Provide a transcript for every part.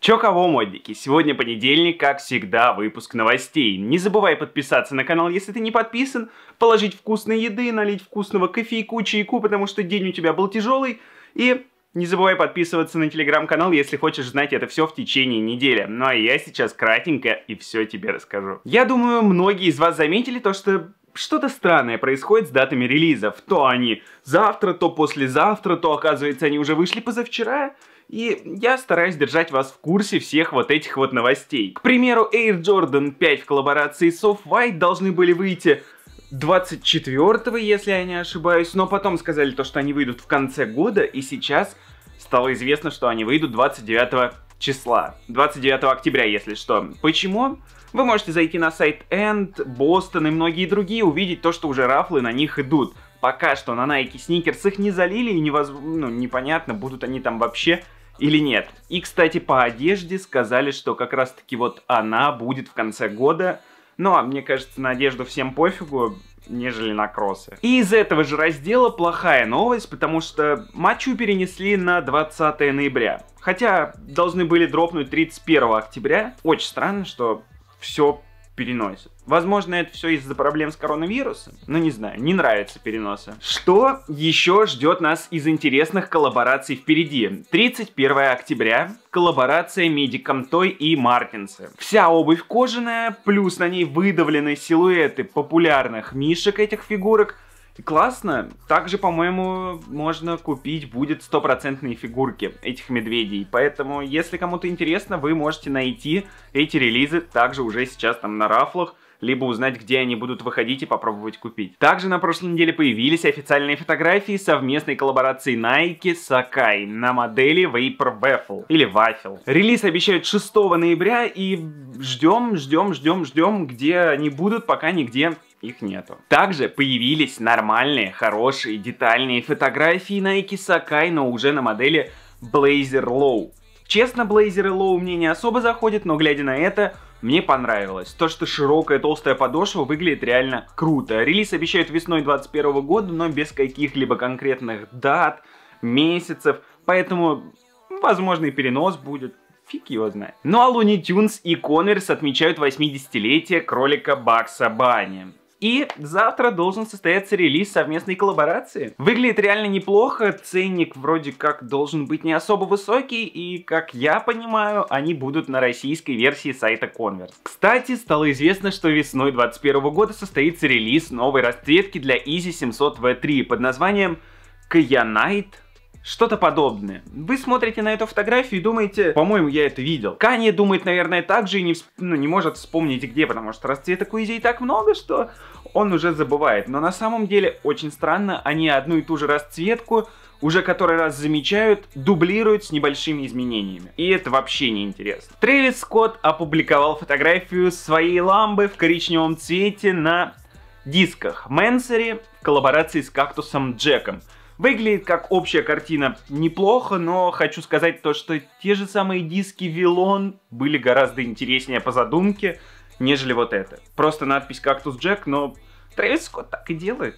Чё кого, модники? Сегодня понедельник, как всегда, выпуск новостей. Не забывай подписаться на канал, если ты не подписан, положить вкусной еды, налить вкусного кофейку, чайку, потому что день у тебя был тяжелый, и не забывай подписываться на телеграм-канал, если хочешь знать это все в течение недели. Ну а я сейчас кратенько и все тебе расскажу. Я думаю, многие из вас заметили то, что что-то странное происходит с датами релизов. То они завтра, то послезавтра, то оказывается они уже вышли позавчера. И я стараюсь держать вас в курсе всех вот этих вот новостей. К примеру, Air Jordan 5 в коллаборации с Off-White должны были выйти 24-го, если я не ошибаюсь, но потом сказали то, что они выйдут в конце года, и сейчас стало известно, что они выйдут 29 числа. 29 октября, если что. Почему? Вы можете зайти на сайт End, Boston и многие другие, увидеть то, что уже рафлы на них идут. Пока что на Nike Sneakers их не залили и невоз... ну, непонятно, будут они там вообще или нет. И, кстати, по одежде сказали, что как раз-таки вот она будет в конце года. Ну, а мне кажется, на одежду всем пофигу, нежели на кроссы. И из этого же раздела плохая новость, потому что матчу перенесли на 20 ноября. Хотя должны были дропнуть 31 октября. Очень странно, что все переносят. Возможно, это все из-за проблем с коронавирусом, но не знаю, не нравится переносы. Что еще ждет нас из интересных коллабораций впереди? 31 октября коллаборация Медиком Той и Мартинсы. Вся обувь кожаная, плюс на ней выдавлены силуэты популярных мишек этих фигурок, Классно. Также, по-моему, можно купить будет стопроцентные фигурки этих медведей. Поэтому, если кому-то интересно, вы можете найти эти релизы также уже сейчас там на рафлах либо узнать, где они будут выходить и попробовать купить. Также на прошлой неделе появились официальные фотографии совместной коллаборации Nike с Akai на модели Vapor Waffle или Waffle. Релиз обещают 6 ноября и ждем, ждем, ждем, ждем, где они будут, пока нигде их нету. Также появились нормальные, хорошие, детальные фотографии Nike Sakai, но уже на модели Blazer Low. Честно, Blazer Low мне не особо заходит, но глядя на это, мне понравилось. То, что широкая толстая подошва выглядит реально круто. Релиз обещают весной 2021 года, но без каких-либо конкретных дат, месяцев, поэтому возможный перенос будет. Фиг его знает. Ну а Looney Tunes и Converse отмечают 80-летие кролика Бакса Бани. И завтра должен состояться релиз совместной коллаборации. Выглядит реально неплохо, ценник вроде как должен быть не особо высокий, и, как я понимаю, они будут на российской версии сайта Converse. Кстати, стало известно, что весной 2021 года состоится релиз новой расцветки для Easy 700 V3 под названием Kyanite что-то подобное. Вы смотрите на эту фотографию и думаете, по-моему, я это видел. Канье думает, наверное, так же и не, всп... ну, не может вспомнить где, потому что расцветок у идей так много, что он уже забывает. Но на самом деле очень странно, они одну и ту же расцветку уже который раз замечают, дублируют с небольшими изменениями. И это вообще не интересно. Трэвис Скотт опубликовал фотографию своей ламбы в коричневом цвете на дисках Мэнсери в коллаборации с кактусом Джеком – Выглядит как общая картина неплохо, но хочу сказать то, что те же самые диски Вилон были гораздо интереснее по задумке, нежели вот это. Просто надпись «Кактус Джек», но Трэвис Скотт так и делает.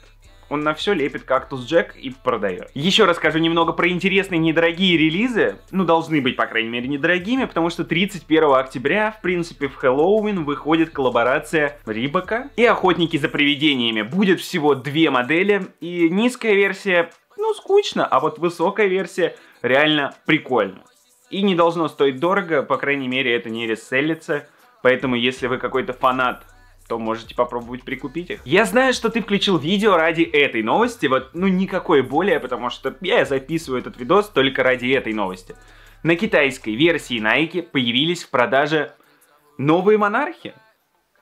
Он на все лепит кактус Джек и продает. Еще расскажу немного про интересные недорогие релизы. Ну, должны быть, по крайней мере, недорогими, потому что 31 октября, в принципе, в Хэллоуин выходит коллаборация Рибака и Охотники за привидениями. Будет всего две модели, и низкая версия ну, скучно, а вот высокая версия реально прикольно. И не должно стоить дорого, по крайней мере, это не реселится, поэтому если вы какой-то фанат то можете попробовать прикупить их. Я знаю, что ты включил видео ради этой новости, вот, ну, никакой более, потому что я записываю этот видос только ради этой новости. На китайской версии Nike появились в продаже новые монархи.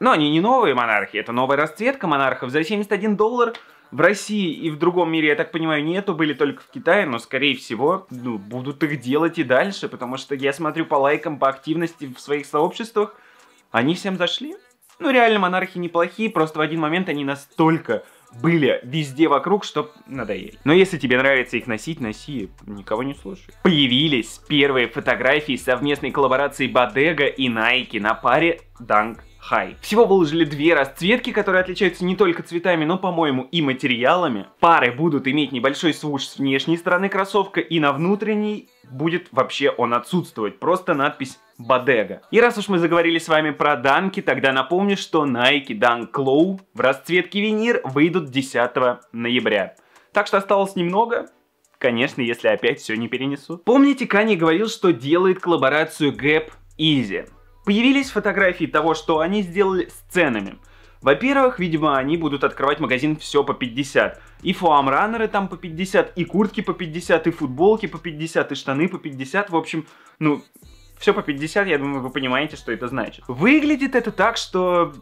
Но ну, они не новые монархи, это новая расцветка монархов за 71 доллар в России и в другом мире, я так понимаю, нету, были только в Китае, но, скорее всего, ну, будут их делать и дальше, потому что я смотрю по лайкам, по активности в своих сообществах, они всем зашли. Ну, реально, монархи неплохие, просто в один момент они настолько были везде вокруг, что надоели. Но если тебе нравится их носить, носи, никого не слушай. Появились первые фотографии совместной коллаборации Бодега и Nike на паре Dunk High. Всего выложили две расцветки, которые отличаются не только цветами, но, по-моему, и материалами. Пары будут иметь небольшой свуш с внешней стороны кроссовка, и на внутренней будет вообще он отсутствовать, просто надпись Бодега. И раз уж мы заговорили с вами про данки, тогда напомню, что Nike Dunk Low в расцветке винир выйдут 10 ноября. Так что осталось немного, конечно, если опять все не перенесу. Помните, Кани говорил, что делает коллаборацию Gap Easy. Появились фотографии того, что они сделали с ценами. Во-первых, видимо, они будут открывать магазин все по 50. И фуамранеры там по 50, и куртки по 50, и футболки по 50, и штаны по 50. В общем, ну, все по 50, я думаю, вы понимаете, что это значит. Выглядит это так, что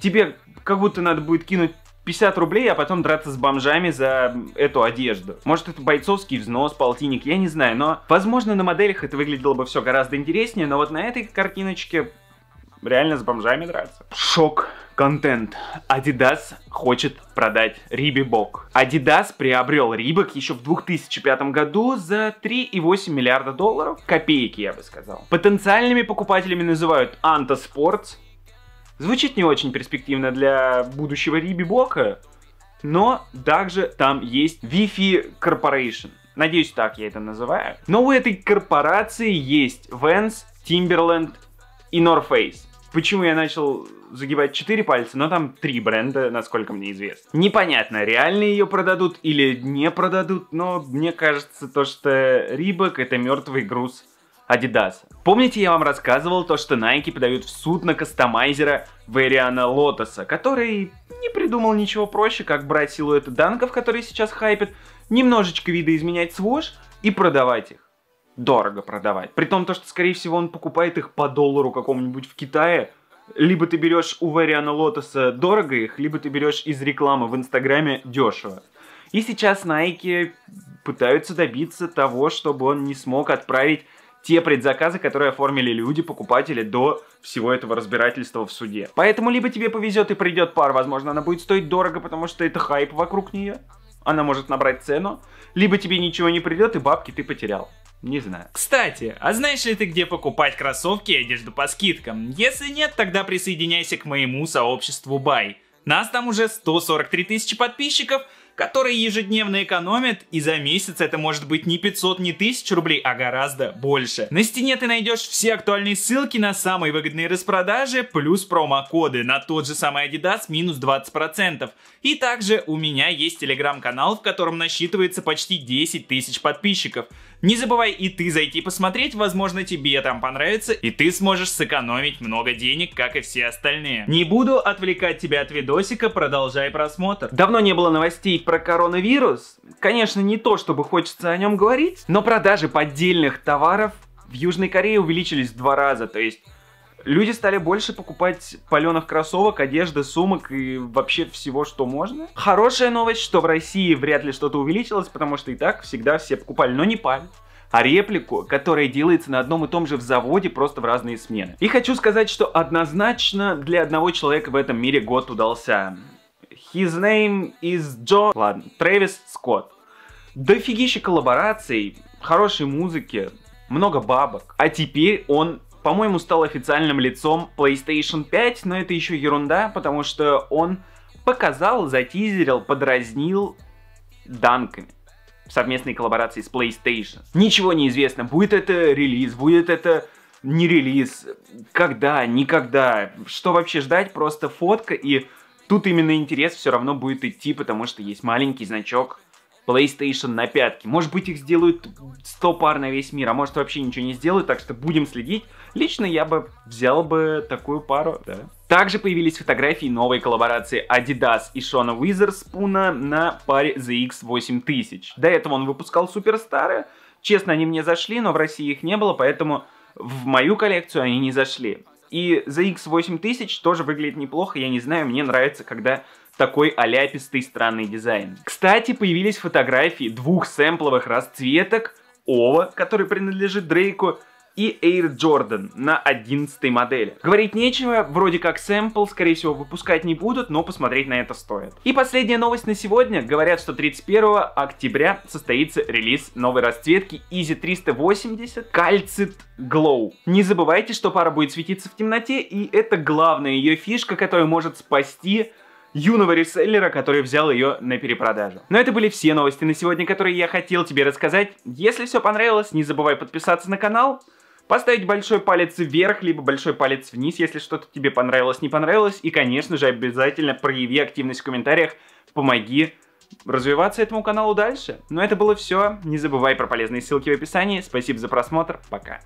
тебе как будто надо будет кинуть 50 рублей, а потом драться с бомжами за эту одежду. Может это бойцовский взнос, полтинник, я не знаю, но возможно на моделях это выглядело бы все гораздо интереснее, но вот на этой картиночке реально с бомжами драться. Шок контент. Adidas хочет продать Рибибок. Adidas приобрел Рибок еще в 2005 году за 3,8 миллиарда долларов. Копейки, я бы сказал. Потенциальными покупателями называют Anta Sports, Звучит не очень перспективно для будущего Рибибока, но также там есть Wi-Fi Corporation. Надеюсь, так я это называю. Но у этой корпорации есть Vans, Timberland и North Face. Почему я начал загибать 4 пальца, но там 3 бренда, насколько мне известно. Непонятно, реально ее продадут или не продадут, но мне кажется, то, что Рибок это мертвый груз Adidas. Помните, я вам рассказывал то, что Nike подают в суд на кастомайзера Вариана Лотоса, который не придумал ничего проще, как брать силуэты данков, которые сейчас хайпят, немножечко видоизменять свож и продавать их. Дорого продавать. При том, то, что, скорее всего, он покупает их по доллару каком нибудь в Китае, либо ты берешь у Вариана Лотоса дорого их, либо ты берешь из рекламы в Инстаграме дешево. И сейчас Nike пытаются добиться того, чтобы он не смог отправить те предзаказы, которые оформили люди, покупатели до всего этого разбирательства в суде. Поэтому либо тебе повезет и придет пар, возможно, она будет стоить дорого, потому что это хайп вокруг нее, она может набрать цену, либо тебе ничего не придет и бабки ты потерял. Не знаю. Кстати, а знаешь ли ты, где покупать кроссовки и одежду по скидкам? Если нет, тогда присоединяйся к моему сообществу Бай. Нас там уже 143 тысячи подписчиков, которые ежедневно экономят, и за месяц это может быть не 500, не 1000 рублей, а гораздо больше. На стене ты найдешь все актуальные ссылки на самые выгодные распродажи, плюс промокоды на тот же самый Adidas минус 20%. И также у меня есть телеграм-канал, в котором насчитывается почти 10 тысяч подписчиков. Не забывай и ты зайти посмотреть, возможно тебе там понравится, и ты сможешь сэкономить много денег, как и все остальные. Не буду отвлекать тебя от видосика, продолжай просмотр. Давно не было новостей про коронавирус, конечно, не то, чтобы хочется о нем говорить, но продажи поддельных товаров в Южной Корее увеличились в два раза, то есть люди стали больше покупать паленых кроссовок, одежды, сумок и вообще всего, что можно. Хорошая новость, что в России вряд ли что-то увеличилось, потому что и так всегда все покупали, но не паль а реплику, которая делается на одном и том же в заводе, просто в разные смены. И хочу сказать, что однозначно для одного человека в этом мире год удался. His name is John... Ладно, Трэвис Скотт. Дофигища коллабораций, хорошей музыки, много бабок. А теперь он по-моему, стал официальным лицом PlayStation 5, но это еще ерунда, потому что он показал, затизерил, подразнил данками в совместной коллаборации с PlayStation. Ничего не известно, будет это релиз, будет это не релиз, когда, никогда, что вообще ждать, просто фотка и Тут именно интерес все равно будет идти, потому что есть маленький значок PlayStation на пятке. Может быть, их сделают 100 пар на весь мир, а может вообще ничего не сделают, так что будем следить. Лично я бы взял бы такую пару, да. Также появились фотографии новой коллаборации Adidas и Шона Уизерспуна на паре ZX8000. До этого он выпускал суперстары. Честно, они мне зашли, но в России их не было, поэтому в мою коллекцию они не зашли. И ZX8000 тоже выглядит неплохо, я не знаю, мне нравится, когда такой аляпистый странный дизайн. Кстати, появились фотографии двух сэмпловых расцветок Ова, который принадлежит Дрейку, и Air Jordan на 11 модели. Говорить нечего, вроде как сэмпл, скорее всего, выпускать не будут, но посмотреть на это стоит. И последняя новость на сегодня. Говорят, что 31 октября состоится релиз новой расцветки Easy 380 Calcit Glow. Не забывайте, что пара будет светиться в темноте, и это главная ее фишка, которая может спасти юного реселлера, который взял ее на перепродажу. Но это были все новости на сегодня, которые я хотел тебе рассказать. Если все понравилось, не забывай подписаться на канал. Поставить большой палец вверх, либо большой палец вниз, если что-то тебе понравилось, не понравилось. И, конечно же, обязательно прояви активность в комментариях, помоги развиваться этому каналу дальше. Но ну, это было все. Не забывай про полезные ссылки в описании. Спасибо за просмотр. Пока.